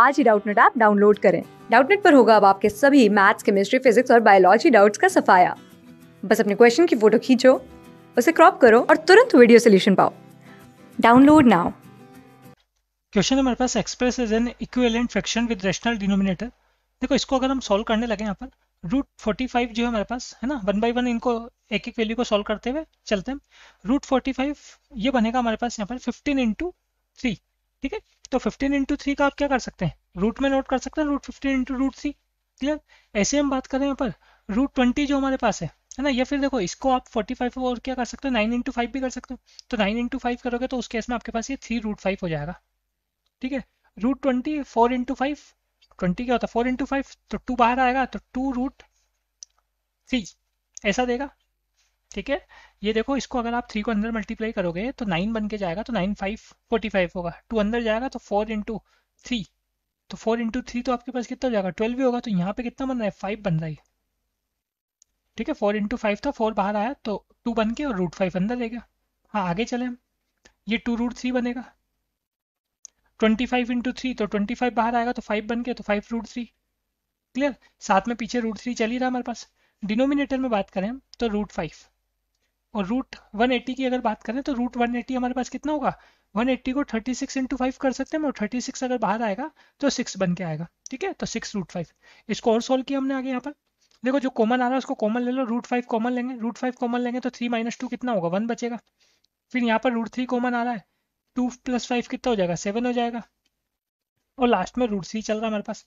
आज ही Doubtnut app download करें डाउटनेट पर होगा अब आपके सभी मैथ्स केमिस्ट्री फिजिक्स और बायोलॉजी डाउट्स का सफाया बस अपने क्वेश्चन की फोटो खींचो उसे क्रॉप करो और तुरंत वीडियो सोल्यूशन पाओ download now question number pass express is an equivalent fraction with rational denominator देखो इसको अगर हम सॉल्व करने लगे यहाँ पर रूट फोर्टी फाइव जो है हमारे पास है ना वन बाई वन इनको एक एक वैल्यू को सॉल्व करते हुए चलते हैं रूट फोर्टी फाइव ये बनेगा हमारे पास यहाँ पर फिफ्टीन इंटू थ्री ठीक है तो 15 इंटू थ्री का आप क्या कर सकते हैं रूट में नोट कर सकते हैं root fifteen into root three clear ऐसे हम बात करें यहाँ पर रूट ट्वेंटी जो हमारे पास है है ना या फिर देखो इसको आप 45 और क्या कर सकते हो नाइन इंटू फाइव भी कर सकते हो तो नाइन इंटू फाइव करोगे तो उसके इसमें में आपके पास ये थ्री रूट फाइव हो जाएगा ठीक है root twenty four into five twenty क्या होता है फोर इंटू फाइव तो टू बाहर आएगा तो टू रूट थ्री ऐसा देगा ठीक है ये देखो इसको अगर आप थ्री को अंदर मल्टीप्लाई करोगे तो नाइन बन के जाएगा तो नाइन फाइव फोर्टी फाइव होगा टू अंदर जाएगा तो फोर इंटू थ्री तो फोर इंटू थ्री तो आपके पास कितना हो जाएगा ट्वेल्व भी होगा तो यहाँ पे कितना बन रहा है फाइव बन रहा है ठीक है फोर इंटू फाइव था फोर बाहर आया तो टू बन के और रूट फाइव अंदर रहेगा हाँ आगे चले हम ये टू रूट थ्री बनेगा ट्वेंटी फाइव इंटू थ्री तो ट्वेंटी फाइव बाहर आएगा तो फाइव बन के तो फाइव रूट थ्री क्लियर साथ में पीछे रूट थ्री चल ही रहा हमारे पास डिनोमिनेटर में बात करें हम तो रूट फाइव और रूट एट्टी की अगर बात करें तो रूट एट्टी हमारे पास कितना होगा 180 को 36 सिक्स इंटू फाइव कर सकते हैं और 36 अगर बाहर आएगा तो 6 बन के आएगा ठीक है तो 6 रूट फाइव इसको और सोल्व किया हमने आगे यहाँ पर देखो जो कॉमन आ रहा है उसको कॉमन ले लो रूट फाइव कॉमन लेंगे रूट फाइव कॉमन लेंगे तो थ्री माइनस टू कितना होगा वन बचेगा फिर यहाँ पर रूट थ्री कॉमन आ रहा है टू प्लस फाइव कितना हो जाएगा सेवन हो जाएगा और लास्ट में रूट थ्री चल रहा है हमारे पास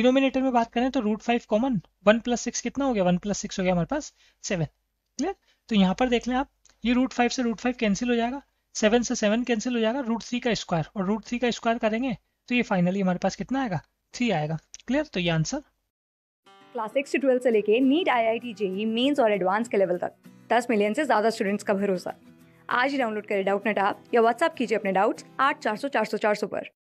डिनोमिनेटर में बात करें तो root five common one plus six कितना हो गया वन प्लस सिक्स हो गया हमारे पास सेवन क्लियर तो यहाँ पर देख लें आप ये रूट फाइव से रूट फाइव कैंसिल हो जाएगा सेवन से सेवन कैंसिल हो जाएगा रूट थ्री का स्क्वायर और रूट थ्री का स्क्वायर करेंगे तो ये फाइनली हमारे पास कितना आएगा थ्री आएगा क्लियर तो ये आंसर क्लास सिक्स से ट्वेल्थ से लेके NEET I I T JEE mains और एडवांस के लेवल तक दस मिलियन से ज्यादा स्टूडेंट्स का भरोसा आज ही डाउनलोड करें डाउट नेट आप या व्हाट्सअप कीजिए अपने डाउट्स आठ चार सौ चार सौ चार सौ पर